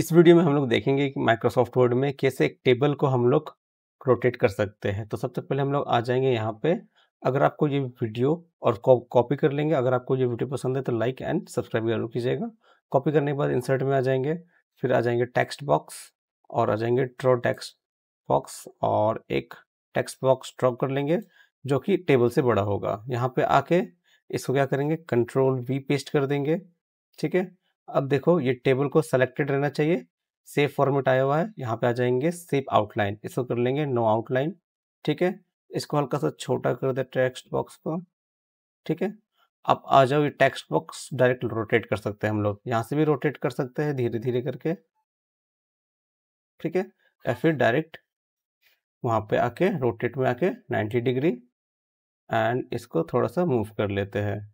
इस वीडियो में हम लोग देखेंगे कि माइक्रोसॉफ्ट वर्ड में कैसे एक टेबल को हम लोग रोटेट कर सकते हैं तो सबसे पहले हम लोग आ जाएंगे यहाँ पे अगर आपको ये वीडियो और कॉपी कर लेंगे अगर आपको ये वीडियो पसंद है तो लाइक एंड सब्सक्राइब जरूर कीजिएगा कॉपी करने के बाद इंसर्ट में आ जाएंगे फिर आ जाएंगे टेक्स्ट बॉक्स और आ जाएंगे ड्रॉ टेक्स्ट बॉक्स और एक टेक्स्ट बॉक्स ड्रॉ कर लेंगे जो कि टेबल से बड़ा होगा यहाँ पे आके इसको क्या करेंगे कंट्रोल वी पेस्ट कर देंगे ठीक है अब देखो ये टेबल को सेलेक्टेड रहना चाहिए सेव फॉर्मेट आया हुआ है यहाँ पे आ जाएंगे सेव आउटलाइन इसको कर लेंगे नो आउटलाइन ठीक है इसको हल्का सा छोटा कर दे टेक्स्ट बॉक्स को ठीक है अब आ जाओ ये टेक्स्ट बॉक्स डायरेक्ट रोटेट कर सकते हैं हम लोग यहाँ से भी रोटेट कर सकते हैं धीरे धीरे करके ठीक है या फिर डायरेक्ट वहाँ पे आके रोटेट में आके 90 डिग्री एंड इसको थोड़ा सा मूव कर लेते हैं